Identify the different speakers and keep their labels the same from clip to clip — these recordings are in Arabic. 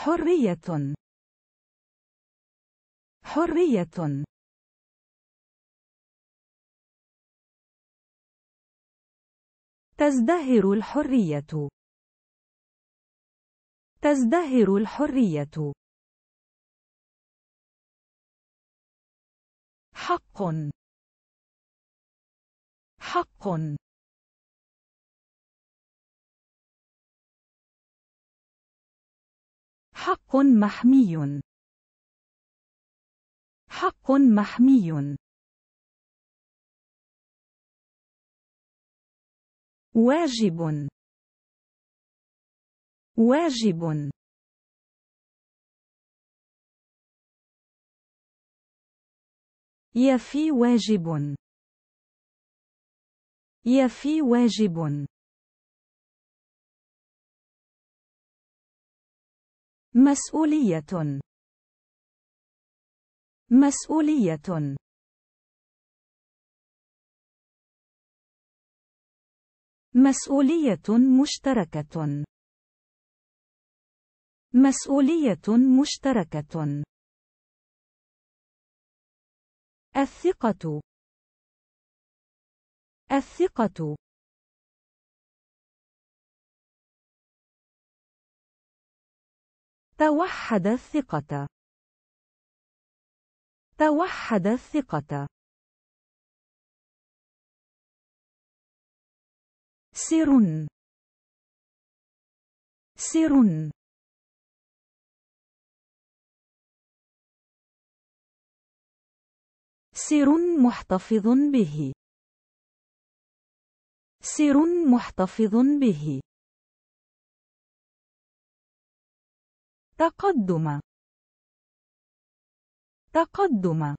Speaker 1: حرية حرية تزدهر الحرية تزدهر الحرية حق حق حق محمي حق محمي واجب واجب يفي واجب يفي واجب مسؤولية مسؤولية مسؤولية مشتركة مسؤولية مشتركة الثقة الثقة توحد الثقة توحد الثقة سر سر سر محتفظ به سر محتفظ به تقدم تقدم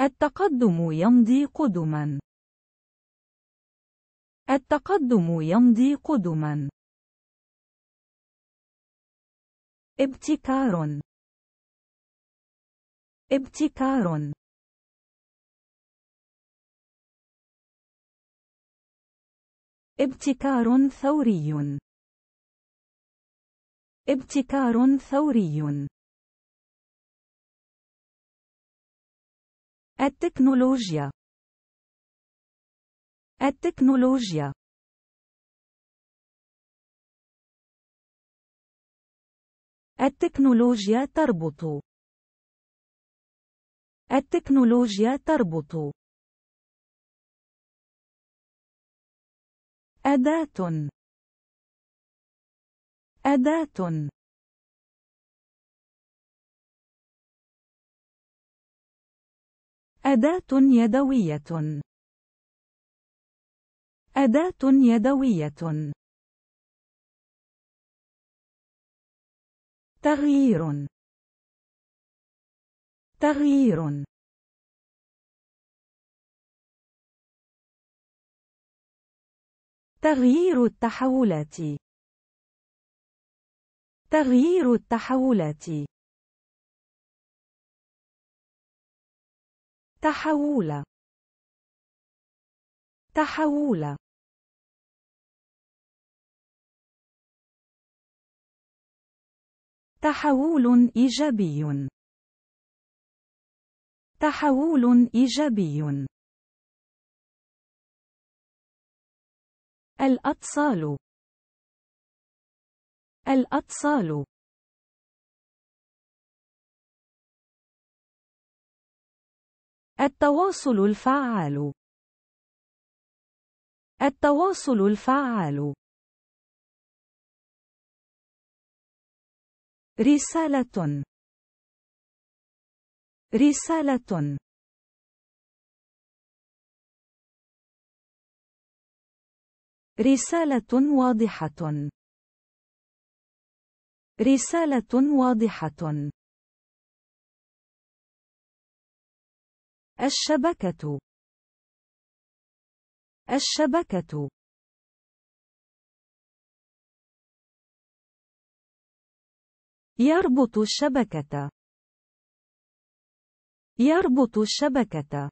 Speaker 1: التقدم يمضي قدما التقدم يمضي قدما ابتكار ابتكار ابتكار ثوري ابتكار ثوري التكنولوجيا التكنولوجيا التكنولوجيا تربط التكنولوجيا تربط أداة أداة أداة يدوية أداة يدوية تغيير تغيير تغيير التحولات تغيير التحولات تحول تحول تحول إيجابي تحول إيجابي الأطفال الأطفال التواصل الفعال التواصل الفعال رسالة رسالة رسالة واضحة رسالة واضحة الشبكة الشبكة يربط الشبكة يربط الشبكة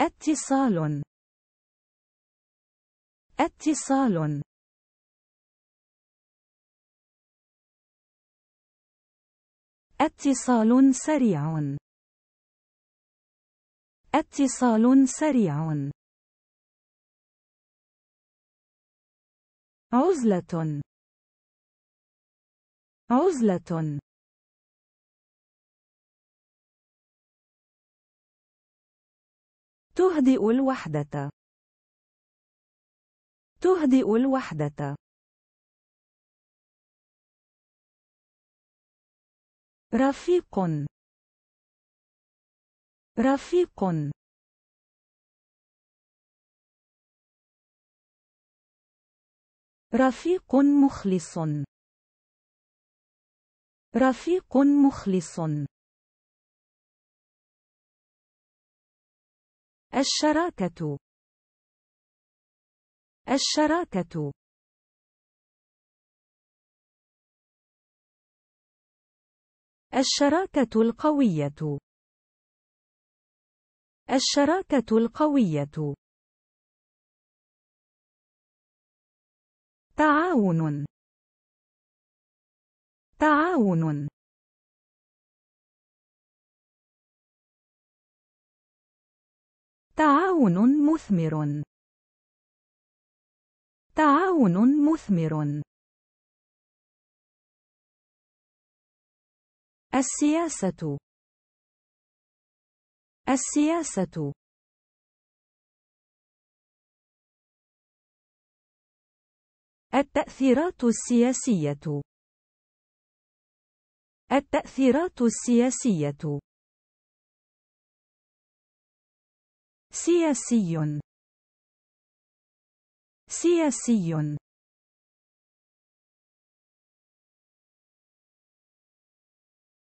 Speaker 1: اتصال اتصال اتصال سريع اتصال سريع عزلة عزلة تهدئ الوحدة تهدئ الوحدة رفيق رفيق رفيق مخلص رفيق مخلص الشراكة الشراكة الشراكة القوية الشراكة القوية تعاون تعاون تعاون مثمر تعاون مثمر السياسة السياسة التأثيرات السياسية التأثيرات السياسية سياسي سياسي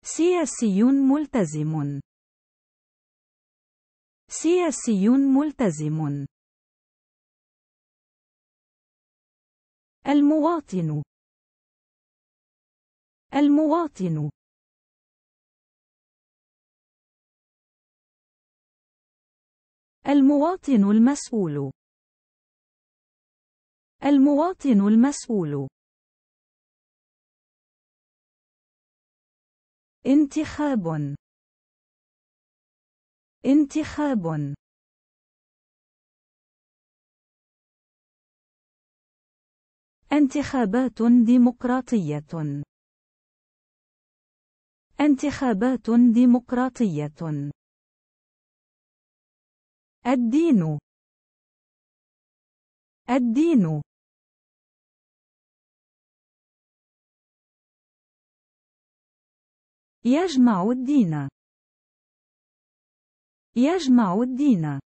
Speaker 1: سياسي ملتزم سياسي ملتزم المواطن المواطن المواطن المسؤول المواطن المسؤول انتخاب انتخاب انتخابات ديمقراطية انتخابات ديمقراطية الدين الدين يجمع الدين يجمع الدين